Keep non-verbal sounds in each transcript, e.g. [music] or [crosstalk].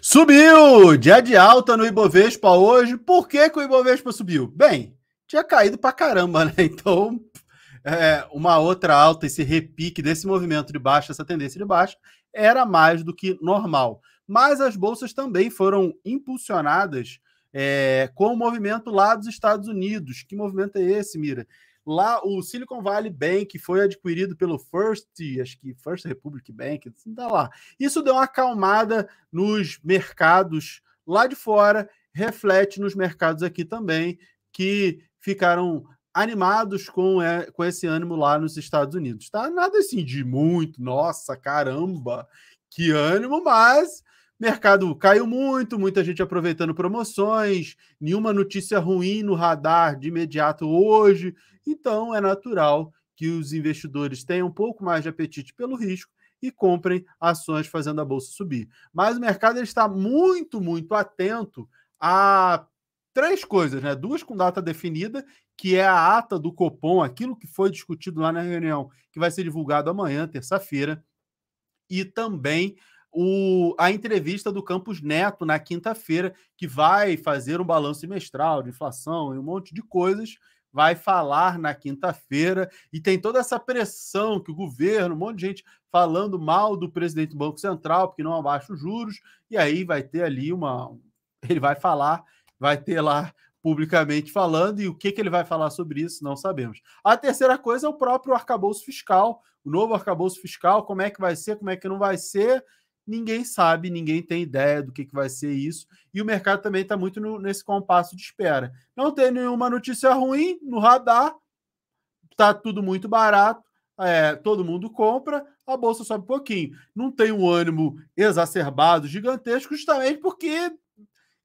Subiu! Dia de alta no Ibovespa hoje. Por que, que o Ibovespa subiu? Bem, tinha caído pra caramba, né? [laughs] Então, é, uma outra alta, esse repique desse movimento de baixa, essa tendência de baixa, era mais do que normal. Mas as bolsas também foram impulsionadas é, com o movimento lá dos Estados Unidos. Que movimento é esse, Mira? Lá, o Silicon Valley Bank foi adquirido pelo First, acho que First Republic Bank, assim, tá lá. Isso deu uma acalmada nos mercados lá de fora, reflete nos mercados aqui também, que ficaram animados com, é, com esse ânimo lá nos Estados Unidos, tá? Nada assim de muito, nossa, caramba, que ânimo, mas mercado caiu muito, muita gente aproveitando promoções, nenhuma notícia ruim no radar de imediato hoje. Então é natural que os investidores tenham um pouco mais de apetite pelo risco e comprem ações fazendo a bolsa subir. Mas o mercado está muito, muito atento a três coisas, né? Duas com data definida, que é a ata do Copom, aquilo que foi discutido lá na reunião, que vai ser divulgado amanhã, terça-feira, e também o, a entrevista do Campos Neto na quinta-feira, que vai fazer um balanço semestral de inflação e um monte de coisas. Vai falar na quinta-feira e tem toda essa pressão que o governo, um monte de gente falando mal do presidente do Banco Central, porque não abaixa os juros, e aí vai ter ali uma. Ele vai falar, vai ter lá publicamente falando, e o que, que ele vai falar sobre isso, não sabemos. A terceira coisa é o próprio arcabouço fiscal, o novo arcabouço fiscal, como é que vai ser, como é que não vai ser, ninguém sabe, ninguém tem ideia do que, que vai ser isso, e o mercado também está muito no, nesse compasso de espera. Não tem nenhuma notícia ruim no radar, está tudo muito barato, é, todo mundo compra, a bolsa sobe um pouquinho. Não tem um ânimo exacerbado, gigantesco, justamente porque,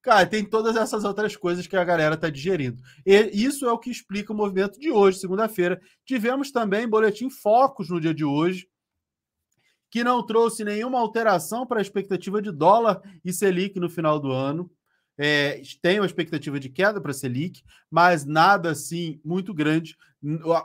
cara, tem todas essas outras coisas que a galera está digerindo. E isso é o que explica o movimento de hoje, segunda-feira. Tivemos também boletim focos no dia de hoje, que não trouxe nenhuma alteração para a expectativa de dólar e Selic no final do ano. É, tem uma expectativa de queda para a Selic, mas nada assim muito grande.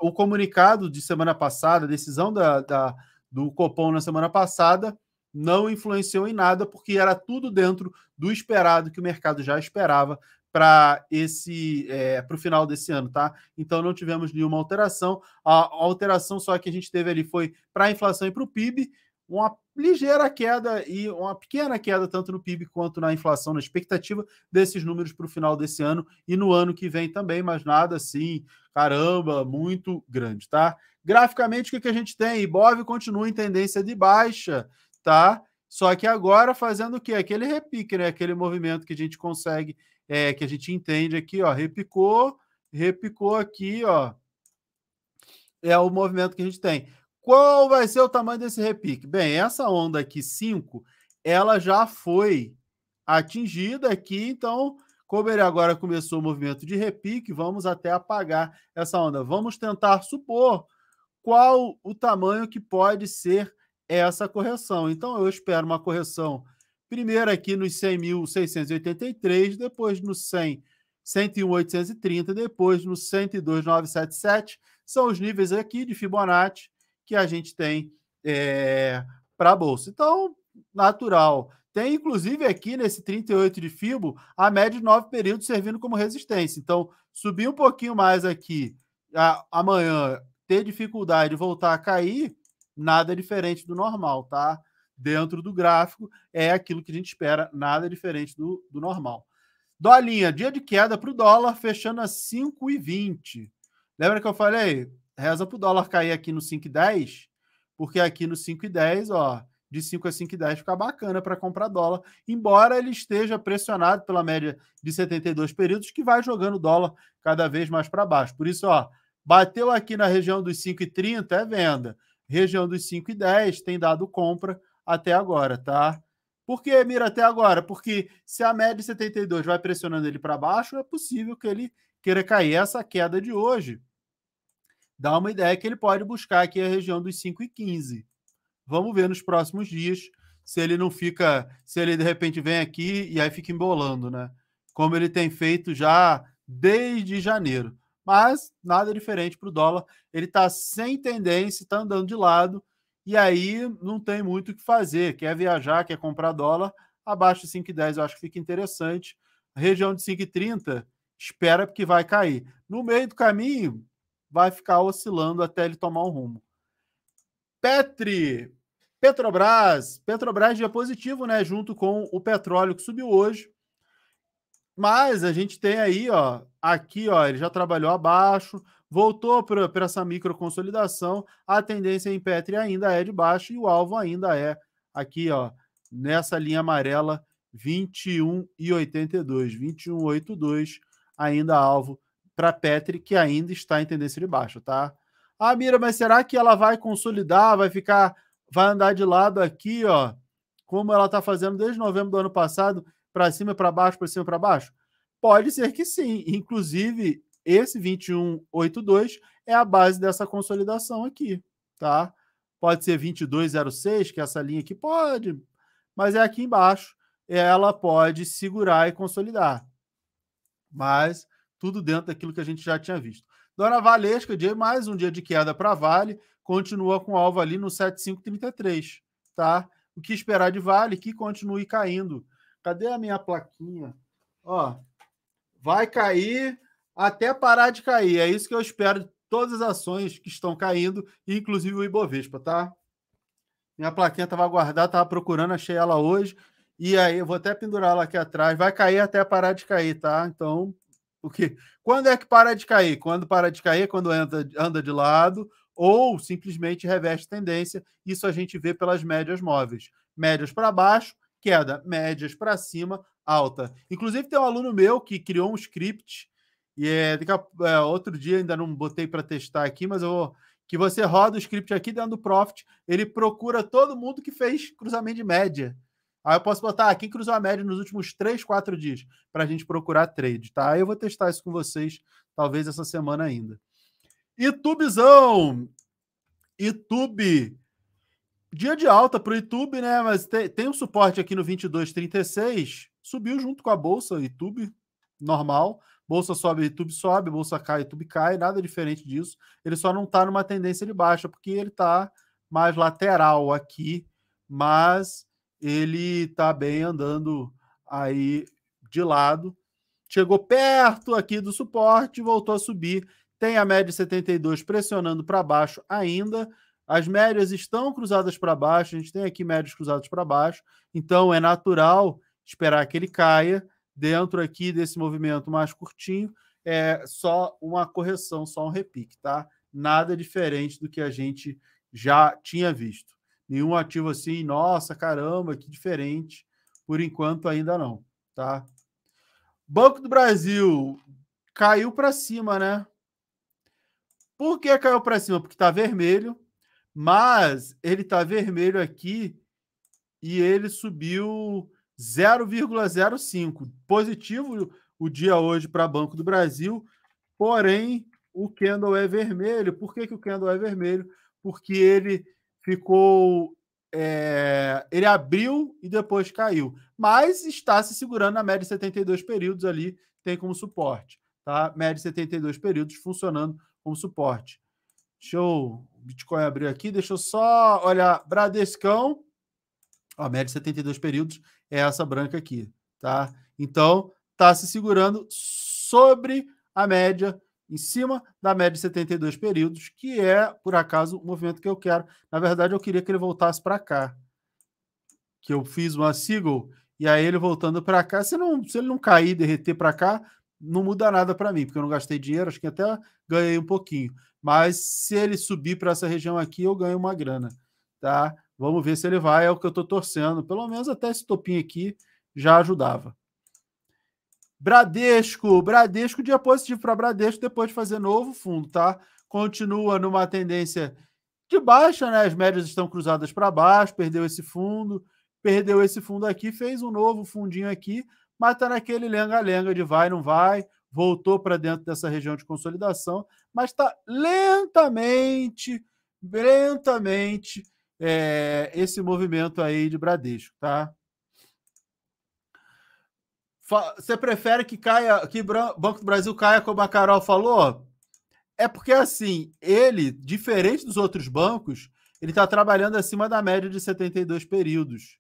O, o comunicado de semana passada, a decisão da, da, do Copom na semana passada, não influenciou em nada, porque era tudo dentro do esperado que o mercado já esperava para esse é, para o final desse ano, tá? Então não tivemos nenhuma alteração. A, a alteração só que a gente teve ali foi para a inflação e para o PIB, uma ligeira queda e uma pequena queda tanto no PIB quanto na inflação, na expectativa desses números para o final desse ano e no ano que vem também, mas nada assim, caramba, muito grande, tá? Graficamente, o que, que a gente tem? Ibov continua em tendência de baixa, tá? Só que agora fazendo o quê? Aquele repique, né? Aquele movimento que a gente consegue, é, que a gente entende aqui, ó, repicou, repicou aqui, ó. É o movimento que a gente tem qual vai ser o tamanho desse repique? Bem, essa onda aqui 5, ela já foi atingida aqui, então, como ele agora começou o movimento de repique, vamos até apagar essa onda. Vamos tentar supor qual o tamanho que pode ser essa correção. Então, eu espero uma correção primeiro aqui nos 100.683, depois no 100, 101.830, depois no 102.977. São os níveis aqui de Fibonacci que a gente tem é, eh, para a Bolsa. Então, natural. Tem, inclusive, aqui nesse 38 de FIBO, a média de nove períodos servindo como resistência. Então, subir um pouquinho mais aqui a, amanhã, ter dificuldade de voltar a cair, nada diferente do normal, tá? Dentro do gráfico, é aquilo que a gente espera, nada diferente do, do normal. Dolinha, dia de queda para o dólar, fechando a 5,20. Lembra que eu falei? reza o dólar cair aqui no 5,10, porque aqui no 5,10, ó, de 5 a 5,10 fica bacana para comprar dólar, embora ele esteja pressionado pela média de 72 períodos, que vai jogando dólar cada vez mais para baixo. Por isso, ó, bateu aqui na região dos 5,30 é venda. Região dos 5,10 tem dado compra até agora, tá? Por que, Mira, até agora? Porque se a média de 72 vai pressionando ele para baixo, é possível que ele queira cair. Essa é queda de hoje dá uma ideia que ele pode buscar aqui a região dos 5 e 15. Vamos ver nos próximos dias se ele não fica, se ele de repente vem aqui e aí fica embolando, né? Como ele tem feito já desde janeiro. Mas nada diferente para o dólar. Ele está sem tendência, está andando de lado, e aí não tem muito o que fazer. Quer viajar, quer comprar dólar, abaixo de 5,10 eu acho que fica interessante. região de 5,30 espera porque vai cair. No meio do caminho, vai ficar oscilando até ele tomar um rumo. Petri, Petrobras, Petrobras dia positivo, né, junto com o petróleo que subiu hoje. Mas a gente tem aí, ó, aqui, ó, ele já trabalhou abaixo, voltou para essa microconsolidação, a tendência em Petri ainda é de baixo e o alvo ainda é aqui, ó, nessa linha amarela 21,82, 21,82 ainda alvo para Petri, que ainda está em tendência de baixo, tá? Ah, Mira, mas será que ela vai consolidar, vai ficar, vai andar de lado aqui, ó, como ela está fazendo desde novembro do ano passado, para cima, para baixo, para cima, para baixo? Pode ser que sim. Inclusive, esse 2182 é a base dessa consolidação aqui, tá? Pode ser 2206, que é essa linha aqui pode, mas é aqui embaixo. Ela pode segurar e consolidar. Mas tudo dentro daquilo que a gente já tinha visto. Dona Valesca, dia, mais um dia de queda para Vale, continua com alvo ali no 7533, tá? O que esperar de Vale que continue caindo. Cadê a minha plaquinha? Ó, vai cair até parar de cair. É isso que eu espero de todas as ações que estão caindo, inclusive o Ibovespa, tá? Minha plaquinha estava guardada, estava procurando, achei ela hoje. E aí, eu vou até pendurar ela aqui atrás. Vai cair até parar de cair, tá? Então, que quando é que para de cair? Quando para de cair, é quando anda, anda de lado, ou simplesmente reveste tendência. Isso a gente vê pelas médias móveis. Médias para baixo, queda. Médias para cima, alta. Inclusive, tem um aluno meu que criou um script, e é, é outro dia ainda não botei para testar aqui, mas eu vou. Que você roda o script aqui dentro do Profit, ele procura todo mundo que fez cruzamento de média. Aí eu posso botar ah, quem cruzou a média nos últimos 3, 4 dias para a gente procurar trade, tá? Aí eu vou testar isso com vocês, talvez essa semana ainda. YouTubezão, YouTube, Dia de alta para o YouTube, né? Mas tem, tem um suporte aqui no 22,36. Subiu junto com a bolsa, YouTube, normal. Bolsa sobe, YouTube sobe, bolsa cai, YouTube cai, nada diferente disso. Ele só não está numa tendência de baixa, porque ele está mais lateral aqui, mas ele está bem andando aí de lado. Chegou perto aqui do suporte, voltou a subir. Tem a média 72 pressionando para baixo ainda. As médias estão cruzadas para baixo, a gente tem aqui médias cruzadas para baixo, então é natural esperar que ele caia dentro aqui desse movimento mais curtinho. É só uma correção, só um repique, tá? Nada diferente do que a gente já tinha visto nenhum ativo assim, nossa, caramba, que diferente. Por enquanto ainda não, tá? Banco do Brasil caiu para cima, né? Por que caiu para cima? Porque está vermelho, mas ele está vermelho aqui e ele subiu 0,05. Positivo o dia hoje para Banco do Brasil, porém o candle é vermelho. Por que, que o candle é vermelho? Porque ele ficou. É, ele abriu e depois caiu. Mas está se segurando na média de 72 períodos ali, tem como suporte. Tá? Média de 72 períodos funcionando como suporte. Deixa eu. Bitcoin abriu aqui, deixa eu só olhar. Bradescão. Ó, média de 72 períodos é essa branca aqui. tá? Então, está se segurando sobre a média em cima da média de 72 períodos, que é, por acaso, o movimento que eu quero. Na verdade, eu queria que ele voltasse para cá. Que eu fiz uma seagull, e aí ele voltando para cá. Se, não, se ele não cair, derreter para cá, não muda nada para mim, porque eu não gastei dinheiro, acho que até ganhei um pouquinho. Mas se ele subir para essa região aqui, eu ganho uma grana. Tá? Vamos ver se ele vai, é o que eu estou torcendo. Pelo menos até esse topinho aqui já ajudava. Bradesco, Bradesco, dia positivo para Bradesco depois de fazer novo fundo, tá? Continua numa tendência de baixa, né? As médias estão cruzadas para baixo, perdeu esse fundo, perdeu esse fundo aqui, fez um novo fundinho aqui, mas está naquele lenga-lenga de vai, não vai, voltou para dentro dessa região de consolidação, mas está lentamente, lentamente é, esse movimento aí de Bradesco, tá? Você prefere que caia, que Banco do Brasil caia como a Carol falou? É porque assim, ele, diferente dos outros bancos, ele está trabalhando acima da média de 72 períodos.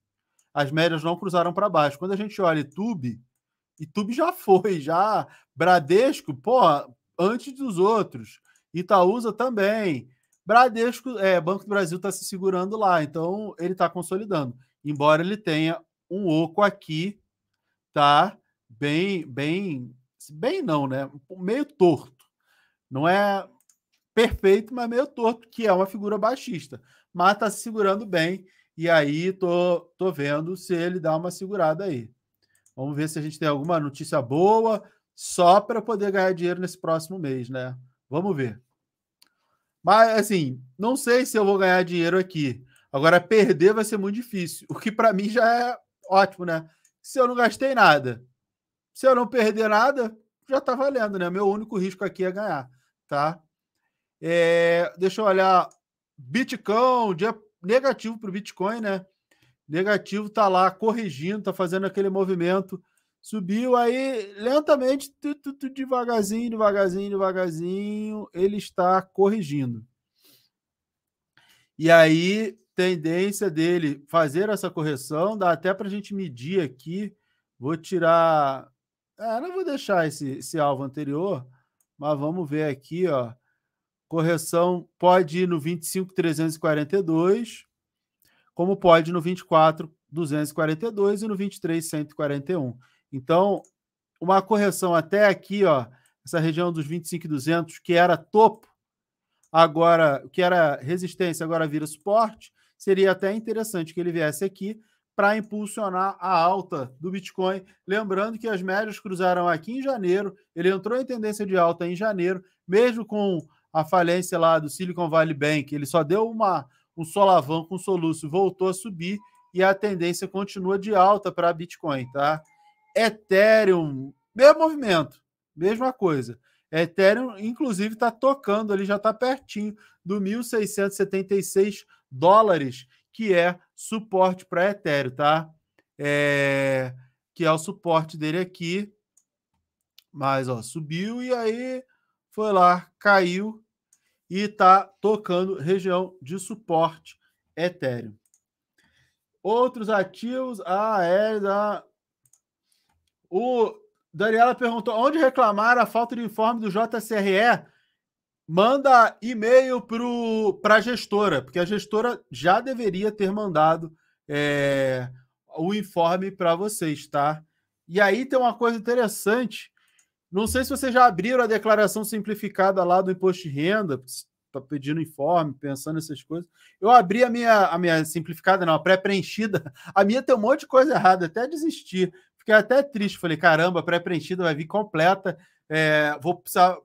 As médias não cruzaram para baixo. Quando a gente olha Tube, e Tube já foi, já Bradesco, pô, antes dos outros. Itaúsa também. Bradesco, é, Banco do Brasil está se segurando lá, então ele está consolidando. Embora ele tenha um oco aqui está bem, bem, bem não, né? Meio torto. Não é perfeito, mas meio torto, que é uma figura baixista. Mas está se segurando bem. E aí tô, tô vendo se ele dá uma segurada aí. Vamos ver se a gente tem alguma notícia boa só para poder ganhar dinheiro nesse próximo mês, né? Vamos ver. Mas assim, não sei se eu vou ganhar dinheiro aqui. Agora perder vai ser muito difícil, o que para mim já é ótimo, né? se eu não gastei nada, se eu não perder nada, já tá valendo, né? Meu único risco aqui é ganhar, tá? É, deixa eu olhar. Bitcoin, dia negativo para o Bitcoin, né? Negativo tá lá corrigindo, tá fazendo aquele movimento. Subiu aí lentamente, tu, tu, tu, devagarzinho, devagarzinho, devagarzinho, ele está corrigindo. E aí tendência dele fazer essa correção, dá até para a gente medir aqui. Vou tirar. Ah, não vou deixar esse, esse alvo anterior, mas vamos ver aqui, ó. Correção pode ir no 25,342, como pode no 24,242 e no 23,141. Então, uma correção até aqui, ó, essa região dos 25,200, que era topo, agora, que era resistência, agora vira suporte seria até interessante que ele viesse aqui para impulsionar a alta do Bitcoin. Lembrando que as médias cruzaram aqui em janeiro, ele entrou em tendência de alta em janeiro, mesmo com a falência lá do Silicon Valley Bank, ele só deu uma, um solavanco, um soluço, voltou a subir e a tendência continua de alta para Bitcoin, tá? Ethereum, mesmo movimento, mesma coisa. Ethereum, inclusive, está tocando ali, já está pertinho do 1.676 dólares, que é suporte para Ethereum, tá? É, que é o suporte dele aqui. Mas, ó, subiu e aí foi lá, caiu e está tocando região de suporte Ethereum. Outros ativos, ah, é O Daniela perguntou, onde reclamar a falta de informe do JCRE manda e-mail para a gestora, porque a gestora já deveria ter mandado é, o informe para vocês, tá? E aí tem uma coisa interessante. Não sei se vocês já abriram a declaração simplificada lá do imposto de renda, está pedindo informe, pensando essas coisas. Eu abri a minha, a minha simplificada, não, a pré-preenchida. A minha tem um monte de coisa errada, até desistir. Fiquei até triste. Falei, caramba, pré-preenchida vai vir completa. É, vou precisar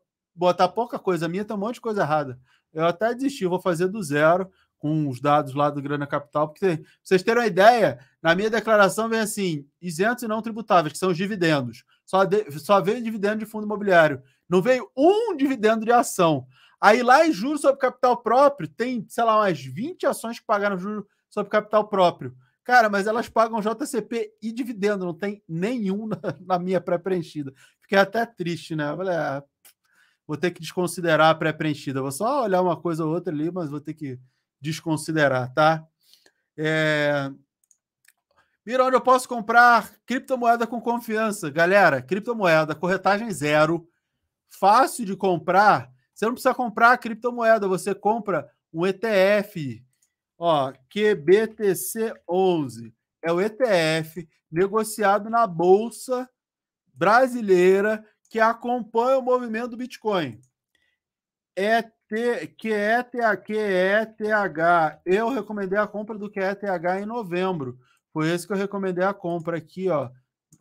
botar pouca coisa minha, tem um monte de coisa errada. Eu até desisti, vou fazer do zero com os dados lá do Grana Capital, porque pra vocês terem uma ideia, na minha declaração vem assim, isentos e não tributáveis, que são os dividendos. Só, de, só veio dividendo de fundo imobiliário. Não veio um dividendo de ação. Aí lá em é juros sobre capital próprio, tem, sei lá, umas 20 ações que pagaram juros sobre capital próprio. Cara, mas elas pagam JCP e dividendo, não tem nenhum [laughs] na, na minha pré-preenchida. Fiquei até triste, né? Eu falei, ah, vou ter que desconsiderar a pré-preenchida. Vou só olhar uma coisa ou outra ali, mas vou ter que desconsiderar, tá? É... Mira, onde eu posso comprar criptomoeda com confiança? Galera, criptomoeda, corretagem zero, fácil de comprar. Você não precisa comprar criptomoeda, você compra um ETF, ó, QBTC11. É o ETF negociado na Bolsa Brasileira que acompanha o movimento do Bitcoin. ET, QETH, é QETH. Eu recomendei a compra do ETH é em novembro. Foi esse que eu recomendei a compra aqui, ó,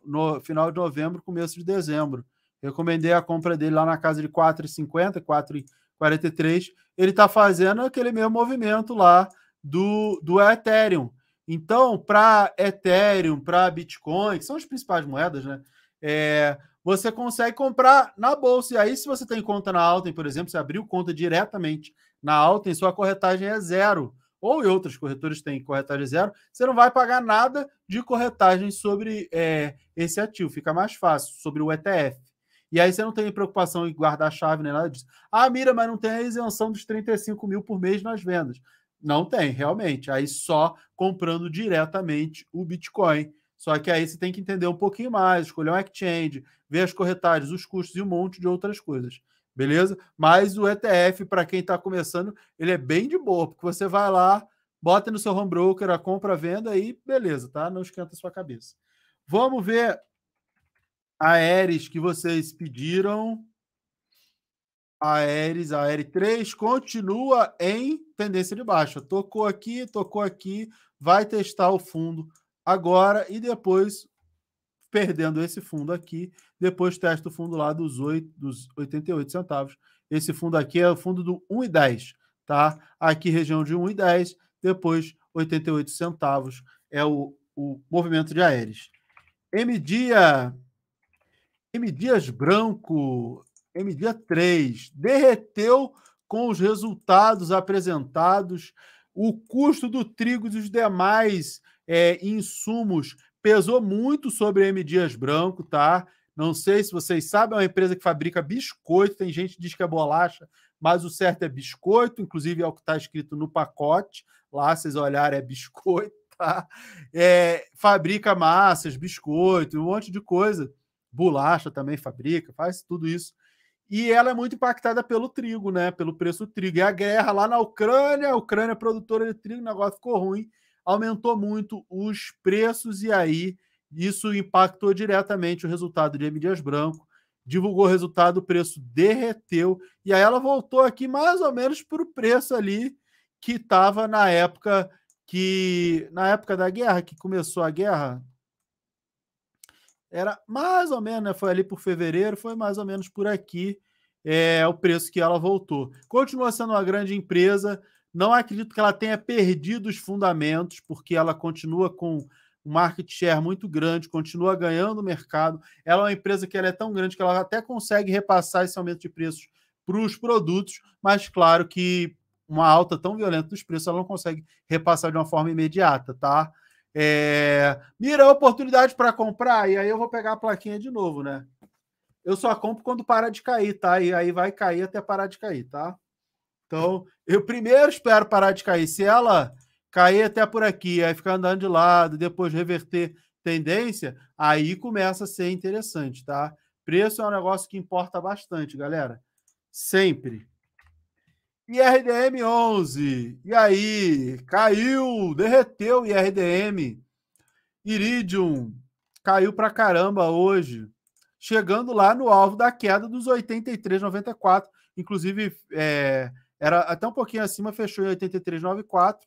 no final de novembro, começo de dezembro. Recomendei a compra dele lá na casa de 4,50, 4,43. Ele está fazendo aquele mesmo movimento lá do, do Ethereum. Então, para Ethereum, para Bitcoin, que são as principais moedas, né? É, você consegue comprar na bolsa. E aí, se você tem conta na Alten, por exemplo, você abriu conta diretamente na Alten, sua corretagem é zero. Ou em outras corretoras têm corretagem zero, você não vai pagar nada de corretagem sobre é, esse ativo. Fica mais fácil, sobre o ETF. E aí você não tem preocupação em guardar a chave nem nada disso. Ah, mira, mas não tem a isenção dos 35 mil por mês nas vendas. Não tem, realmente. Aí só comprando diretamente o Bitcoin. Só que aí você tem que entender um pouquinho mais, escolher um exchange, ver as corretagens, os custos e um monte de outras coisas. Beleza? Mas o ETF, para quem está começando, ele é bem de boa, porque você vai lá, bota no seu home broker a compra, a venda e beleza, tá? Não esquenta a sua cabeça. Vamos ver a Aeres que vocês pediram. A Aeres, a Aeres 3 continua em tendência de baixa. Tocou aqui, tocou aqui, vai testar o fundo agora e depois perdendo esse fundo aqui, depois testa o fundo lá dos, 8, dos 88 centavos. Esse fundo aqui é o fundo do 1,10, tá? Aqui região de 1,10, depois 88 centavos é o, o movimento de Aeres. M dia M Dias Branco, M dia 3, derreteu com os resultados apresentados o custo do trigo e dos demais é, insumos pesou muito sobre a M. Dias Branco, tá? Não sei se vocês sabem, é uma empresa que fabrica biscoito, tem gente que diz que é bolacha, mas o certo é biscoito, inclusive é o que está escrito no pacote. Lá, vocês olharem, é biscoito, [laughs] tá? É, fabrica massas, biscoito, um monte de coisa. Bolacha também fabrica, faz tudo isso. E ela é muito impactada pelo trigo, né? Pelo preço do trigo. E a guerra lá na Ucrânia, a Ucrânia é produtora de trigo, o negócio ficou ruim aumentou muito os preços e aí isso impactou diretamente o resultado de Emílias Branco. Divulgou o resultado, o preço derreteu e aí ela voltou aqui mais ou menos para o preço ali que estava na época que na época da guerra que começou a guerra era mais ou menos, né? foi ali por fevereiro, foi mais ou menos por aqui é o preço que ela voltou. Continua sendo uma grande empresa, não acredito que ela tenha perdido os fundamentos, porque ela continua com um market share muito grande, continua ganhando mercado. Ela é uma empresa que ela é tão grande que ela até consegue repassar esse aumento de preços para os produtos, mas claro que uma alta tão violenta dos preços ela não consegue repassar de uma forma imediata, tá? É... Mira, oportunidade para comprar, e aí eu vou pegar a plaquinha de novo, né? Eu só compro quando para de cair, tá? E aí vai cair até parar de cair, tá? Então, eu primeiro espero parar de cair. Se ela cair até por aqui, aí ficar andando de lado, depois reverter tendência, aí começa a ser interessante, tá? Preço é um negócio que importa bastante, galera. Sempre. IRDM 11. E aí? Caiu, derreteu o IRDM. Iridium caiu pra caramba hoje, chegando lá no alvo da queda dos 83,94. Inclusive, é, era até um pouquinho acima, fechou em 83,94.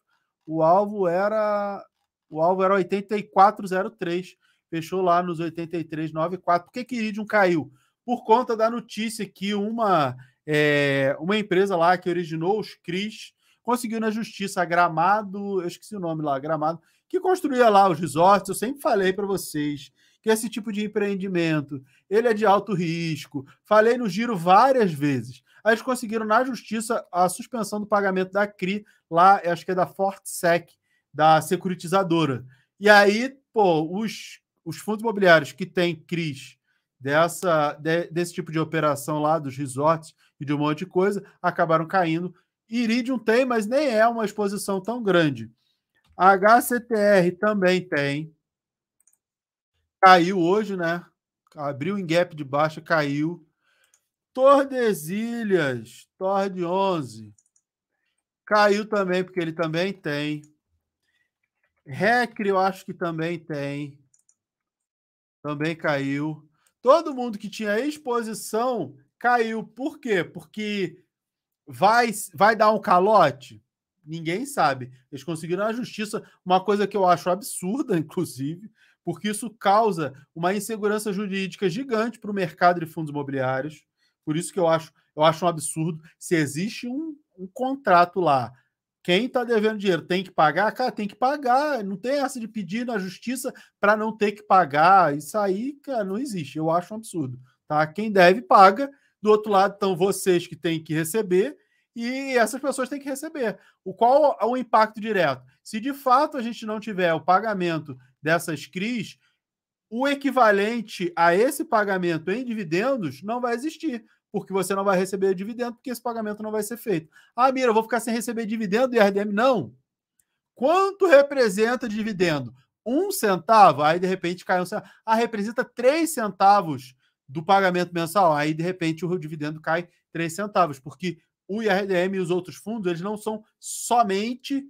O alvo era o alvo era 84,03. Fechou lá nos 83,94. Por que que Iridium caiu? Por conta da notícia que uma é, uma empresa lá que originou os CRIs conseguiu na justiça a Gramado, eu esqueci o nome lá, Gramado, que construía lá os resorts. Eu sempre falei para vocês que esse tipo de empreendimento ele é de alto risco. Falei no giro várias vezes. Aí eles conseguiram na justiça a suspensão do pagamento da CRI, lá, acho que é da Fortsec, da securitizadora. E aí, pô, os, os fundos imobiliários que têm CRIs dessa, de, desse tipo de operação lá, dos resorts e de um monte de coisa, acabaram caindo. Iridium tem, mas nem é uma exposição tão grande. A HCTR também tem. Caiu hoje, né? Abriu em gap de baixa, caiu. Tordesilhas, Tord 11. Caiu também, porque ele também tem. Recre, eu acho que também tem. Também caiu. Todo mundo que tinha exposição caiu. Por quê? Porque vai, vai dar um calote? Ninguém sabe. Eles conseguiram a justiça, uma coisa que eu acho absurda, [laughs] inclusive, porque isso causa uma insegurança jurídica gigante para o mercado de fundos imobiliários por isso que eu acho, eu acho um absurdo. Se existe um, um contrato lá, quem está devendo dinheiro tem que pagar, cara, tem que pagar. Não tem essa de pedir na justiça para não ter que pagar. Isso aí, cara, não existe. Eu acho um absurdo. Tá? Quem deve, paga. Do outro lado estão vocês que têm que receber e essas pessoas têm que receber. O qual é o impacto direto? Se de fato a gente não tiver o pagamento dessas CRIs, o equivalente a esse pagamento em dividendos não vai existir, porque você não vai receber dividendo, porque esse pagamento não vai ser feito. Ah, Mira, eu vou ficar sem receber dividendo e RDM? Não. Quanto representa dividendo? Um centavo? Aí, de repente, cai um centavo. Ah, representa três centavos do pagamento mensal. Aí, de repente, o dividendo cai três centavos, porque o IRDM e os outros fundos, eles não são somente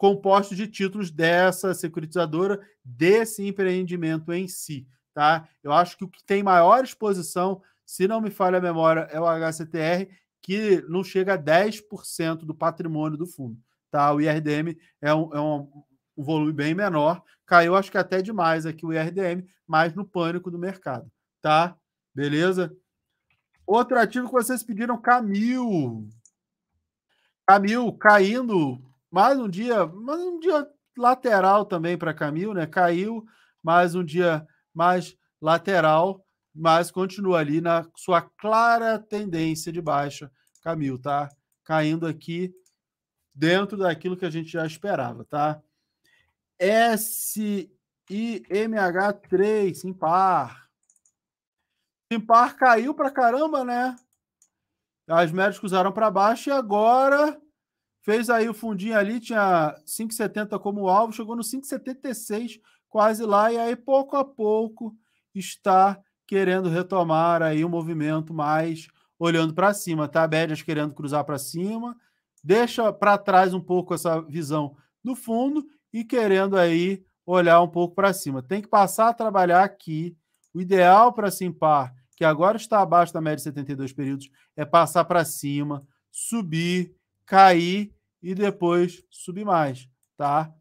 composto de títulos dessa securitizadora, desse empreendimento em si. Tá? Eu acho que o que tem maior exposição, se não me falha a memória, é o HCTR, que não chega a 10% do patrimônio do fundo. Tá? O IRDM é um, é um volume bem menor, caiu acho que até demais aqui o IRDM, mas no pânico do mercado. Tá? Beleza? Outro ativo que vocês pediram, Camil. Camil caindo mais um dia, mais um dia lateral também para Camil, né? Caiu, mais um dia mais lateral, mas continua ali na sua clara tendência de baixa. Camil, tá? Caindo aqui dentro daquilo que a gente já esperava, tá? SIMH3, simpar simpar caiu para caramba, né? As médicas usaram para baixo e agora Fez aí o fundinho ali, tinha 5,70 como alvo, chegou no 5,76, quase lá, e aí pouco a pouco está querendo retomar aí o movimento mais olhando para cima, tá? Médias querendo cruzar para cima, deixa para trás um pouco essa visão no fundo e querendo aí olhar um pouco para cima. Tem que passar a trabalhar aqui. O ideal para Simpar, que agora está abaixo da média de 72 períodos, é passar para cima, subir cair e depois subir mais, tá?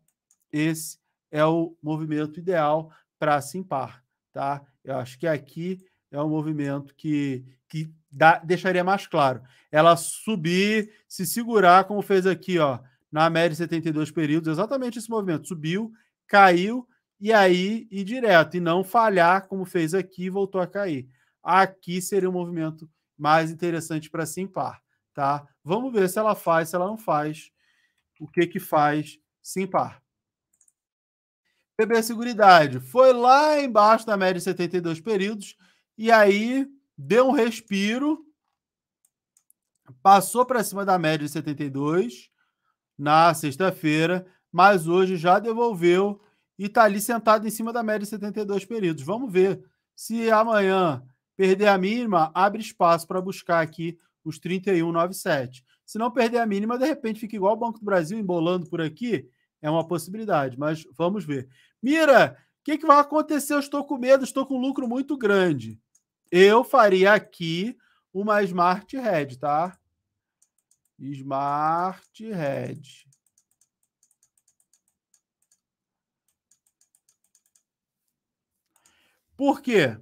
Esse é o movimento ideal para simpar, tá? Eu acho que aqui é um movimento que, que dá, deixaria mais claro. Ela subir, se segurar, como fez aqui, ó, na média de 72 períodos, exatamente esse movimento. Subiu, caiu e aí e direto, e não falhar, como fez aqui, voltou a cair. Aqui seria um movimento mais interessante para simpar tá? Vamos ver se ela faz, se ela não faz, o que que faz sim par. PB Seguridade foi lá embaixo da média de 72 períodos e aí deu um respiro, passou para cima da média de 72 na sexta-feira, mas hoje já devolveu e está ali sentado em cima da média de 72 períodos. Vamos ver se amanhã perder a mínima, abre espaço para buscar aqui os 31,97. Se não perder a mínima, de repente fica igual o Banco do Brasil embolando por aqui. É uma possibilidade, mas vamos ver. Mira, o que, que vai acontecer? Eu estou com medo, estou com um lucro muito grande. Eu faria aqui uma Smart Red, tá? Smart Red. Por quê?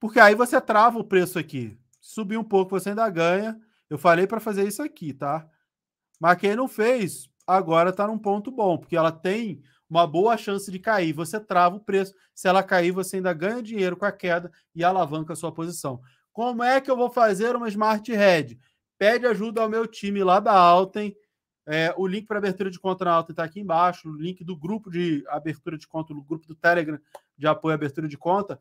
Porque aí você trava o preço aqui. Subir um pouco, você ainda ganha. Eu falei para fazer isso aqui, tá? Mas quem não fez, agora está num ponto bom, porque ela tem uma boa chance de cair. Você trava o preço. Se ela cair, você ainda ganha dinheiro com a queda e alavanca a sua posição. Como é que eu vou fazer uma Smart Red? Pede ajuda ao meu time lá da Alten. É, o link para abertura de conta na Alten está aqui embaixo. O link do grupo de abertura de conta, do grupo do Telegram de apoio à abertura de conta.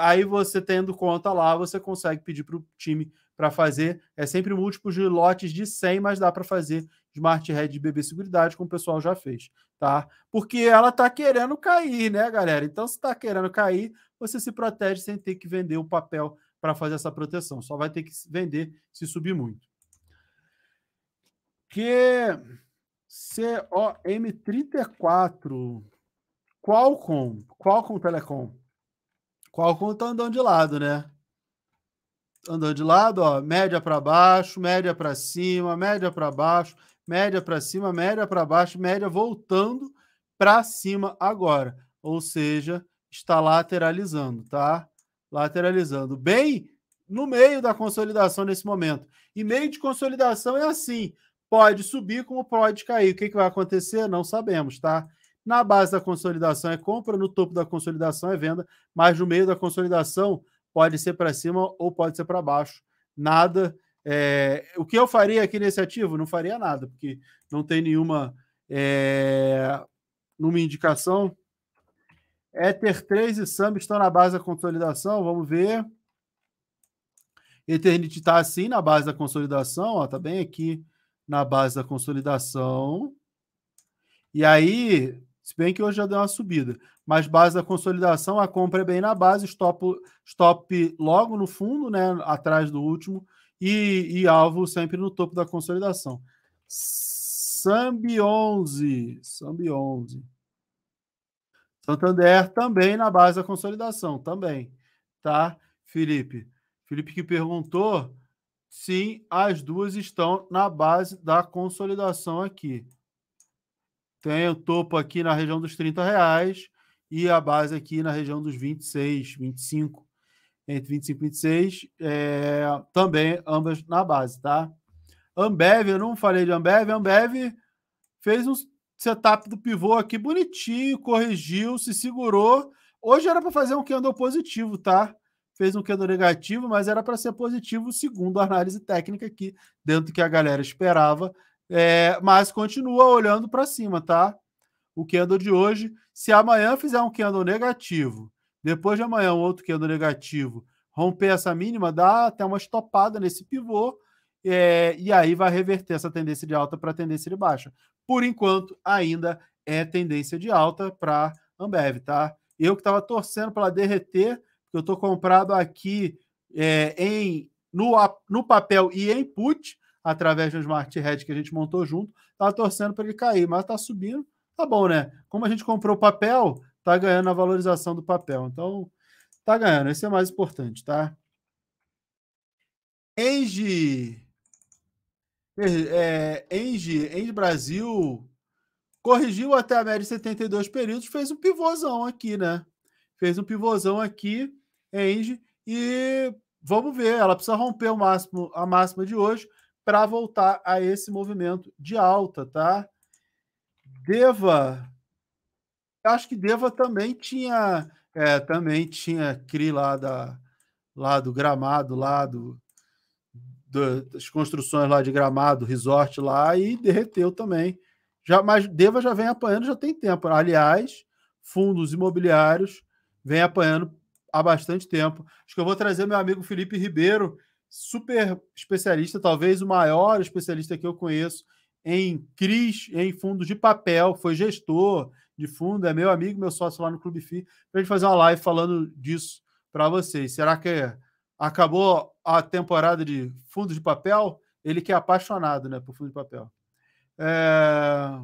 Aí você tendo conta lá, você consegue pedir para o time para fazer é sempre múltiplos de lotes de 100, mas dá para fazer Smart Red de BB Seguridade, como o pessoal já fez, tá? Porque ela tá querendo cair, né, galera? Então, se tá querendo cair, você se protege sem ter que vender o papel para fazer essa proteção. Só vai ter que vender se subir muito. Que COM34 Qualcomm, Qualcomm Telecom. Qualcomm tá andando de lado, né? andando de lado, ó, média para baixo, média para cima, média para baixo, média para cima, média para baixo, média voltando para cima agora. Ou seja, está lateralizando, tá? Lateralizando. Bem no meio da consolidação nesse momento. E meio de consolidação é assim, pode subir como pode cair. O que, que vai acontecer? Não sabemos, tá? Na base da consolidação é compra, no topo da consolidação é venda, mas no meio da consolidação pode ser para cima ou pode ser para baixo. Nada. É, o que eu faria aqui nesse ativo? Não faria nada, porque não tem nenhuma, é, nenhuma indicação. Ether 3 e Samba estão na base da consolidação, vamos ver. Eternity está assim na base da consolidação, está bem aqui na base da consolidação. E aí, se bem que hoje já deu uma subida. Mas base da consolidação, a compra é bem na base, stop, stop logo no fundo, né? Atrás do último, e, e alvo sempre no topo da consolidação. Sambi 11. Sambi 11. Santander também na base da consolidação, também. Tá, Felipe? Felipe que perguntou. Sim, as duas estão na base da consolidação aqui tem o topo aqui na região dos 30 reais e a base aqui na região dos 26, 25, entre 25 e 26, é, também ambas na base, tá? Ambev, eu não falei de Ambev, Ambev fez um setup do pivô aqui bonitinho, corrigiu, se segurou. Hoje era para fazer um candle positivo, tá? Fez um candle negativo, mas era para ser positivo segundo a análise técnica aqui, dentro do que a galera esperava. É, mas continua olhando para cima, tá? O candle de hoje, se amanhã fizer um candle negativo, depois de amanhã um outro candle negativo, romper essa mínima, dá até uma estopada nesse pivô, é, e aí vai reverter essa tendência de alta para tendência de baixa. Por enquanto, ainda é tendência de alta para Ambev, tá? Eu que estava torcendo para derreter, eu estou comprado aqui é, em no, no papel e em put, através de um smart head que a gente montou junto, estava tá torcendo para ele cair, mas está subindo, tá bom, né? Como a gente comprou papel, tá ganhando a valorização do papel. Então, tá ganhando, esse é mais importante, tá? Engie, é, Engie, Engie Brasil corrigiu até a média de 72 períodos, fez um pivôzão aqui, né? Fez um pivôzão aqui, Engie, e vamos ver, ela precisa romper o máximo, a máxima de hoje para voltar a esse movimento de alta, tá? Deva, acho que Deva também tinha, é, também tinha CRI lá, da, lá do gramado, lá do, do, das construções lá de gramado, resort lá, e derreteu também. Já, mas Deva já vem apanhando já tem tempo. Aliás, fundos imobiliários vem apanhando há bastante tempo. Acho que eu vou trazer meu amigo Felipe Ribeiro, super especialista, talvez o maior especialista que eu conheço em CRIs, em fundos de papel, foi gestor de fundo, é meu amigo, meu sócio lá no Clube FI, para gente fazer uma live falando disso para vocês. Será que acabou a temporada de fundo de papel? Ele que é apaixonado né, por fundo de papel. É...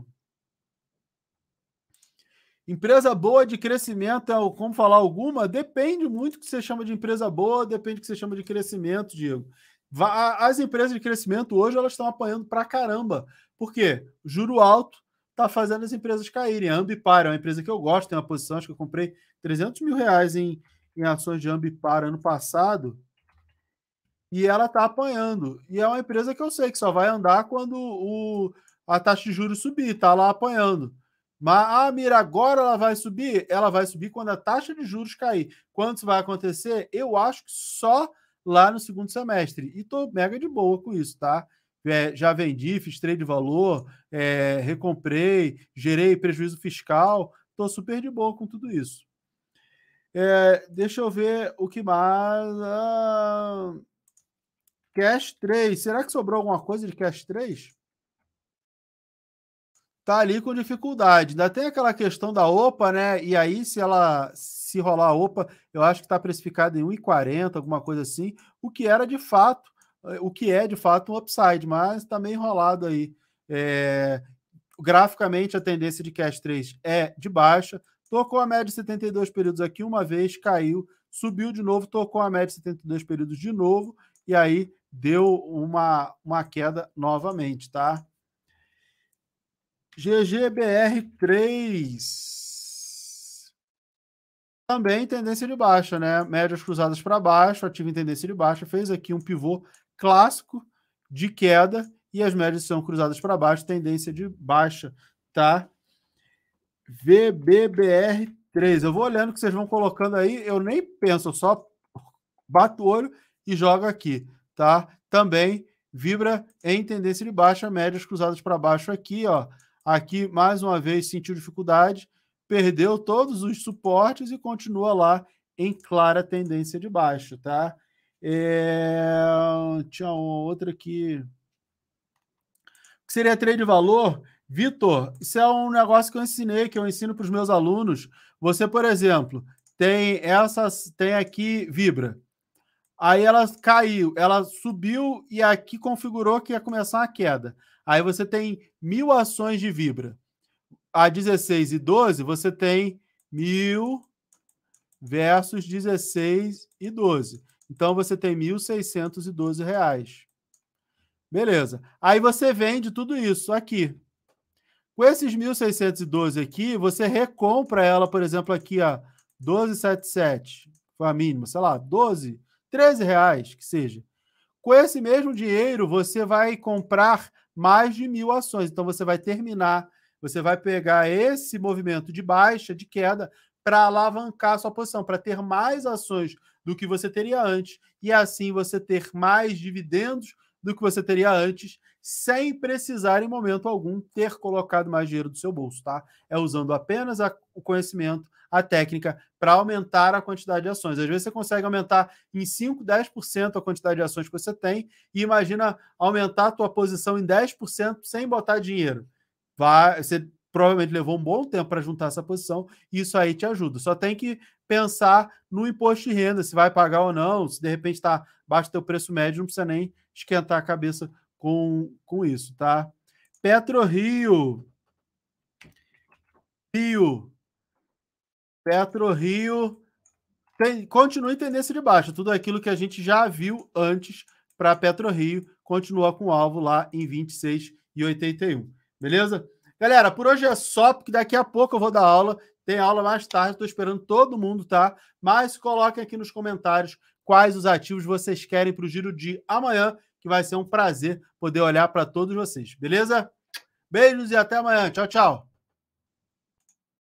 Empresa boa de crescimento, é como falar alguma, depende muito do que você chama de empresa boa, depende do que você chama de crescimento, Diego. As empresas de crescimento hoje elas estão apanhando para caramba. Por quê? Juro alto está fazendo as empresas caírem. A Ambipar é uma empresa que eu gosto, tem uma posição, acho que eu comprei 300 mil reais em, em ações de Ambipar ano passado. E ela está apanhando. E é uma empresa que eu sei que só vai andar quando o, a taxa de juros subir, está lá apanhando. Mas, ah, mira, agora ela vai subir? Ela vai subir quando a taxa de juros cair. Quando isso vai acontecer? Eu acho que só lá no segundo semestre. E estou mega de boa com isso, tá? É, já vendi, fiz trade de valor, é, recomprei, gerei prejuízo fiscal. Estou super de boa com tudo isso. É, deixa eu ver o que mais. Ah, cash 3. Será que sobrou alguma coisa de Cash 3? tá ali com dificuldade. Ainda tem aquela questão da OPA, né? E aí, se ela se rolar a OPA, eu acho que está precificado em 1,40, alguma coisa assim, o que era de fato, eh, o que é de fato um upside, mas está meio enrolado aí. É... Graficamente, a tendência de cash 3 é de baixa. Tocou a média de 72 períodos aqui uma vez, caiu, subiu de novo, tocou a média de 72 períodos de novo, e aí deu uma, uma queda novamente, tá? GGBR3. Também tendência de baixa, né? Médias cruzadas para baixo, ativa em tendência de baixa. Fez aqui um pivô clássico de queda e as médias são cruzadas para baixo, tendência de baixa, tá? VBBR3. Eu vou olhando que vocês vão colocando aí, eu nem penso, eu só bato o olho e jogo aqui, tá? Também vibra em tendência de baixa, médias cruzadas para baixo aqui, ó. Aqui, mais uma vez, sentiu dificuldade, perdeu todos os suportes e continua lá em clara tendência de baixo, tá? É... Tinha uma outra aqui. Que seria trade valor? Vitor, isso é um negócio que eu ensinei, que eu ensino para os meus alunos. Você, por exemplo, tem essas, tem aqui Vibra. Aí ela caiu, ela subiu e aqui configurou que ia começar a queda. Aí você tem mil ações de Vibra. A 16 e 12, você tem mil versus 16 e 12. Então você tem R$ Reais. Beleza. Aí você vende tudo isso aqui. Com esses 1.612 aqui, você recompra ela, por exemplo, aqui a 12,77, foi a mínima, sei lá, 12, 13 reais que seja. Com esse mesmo dinheiro, você vai comprar mais de mil ações. Então você vai terminar, você vai pegar esse movimento de baixa, de queda, para alavancar sua posição, para ter mais ações do que você teria antes, e assim você ter mais dividendos do que você teria antes, sem precisar em momento algum ter colocado mais dinheiro do seu bolso, tá? É usando apenas a, o conhecimento, a técnica para aumentar a quantidade de ações. Às vezes você consegue aumentar em 5, 10% a quantidade de ações que você tem e imagina aumentar a tua posição em 10% sem botar dinheiro. Vai, você provavelmente levou um bom tempo para juntar essa posição, e isso aí te ajuda. Só tem que pensar no imposto de renda, se vai pagar ou não, se de repente está abaixo do teu preço médio, não precisa nem esquentar a cabeça com, com isso, tá? Petro Rio. Rio. Petro Rio. Tem, continua tendência de baixa. Tudo aquilo que a gente já viu antes para Petro Rio continua com o alvo lá em e 81. Beleza? Galera, por hoje é só, porque daqui a pouco eu vou dar aula. Tem aula mais tarde, estou esperando todo mundo, tá? Mas coloquem aqui nos comentários quais os ativos vocês querem para o giro de amanhã que vai ser um prazer poder olhar para todos vocês, beleza? Beijos e até amanhã. Tchau, tchau.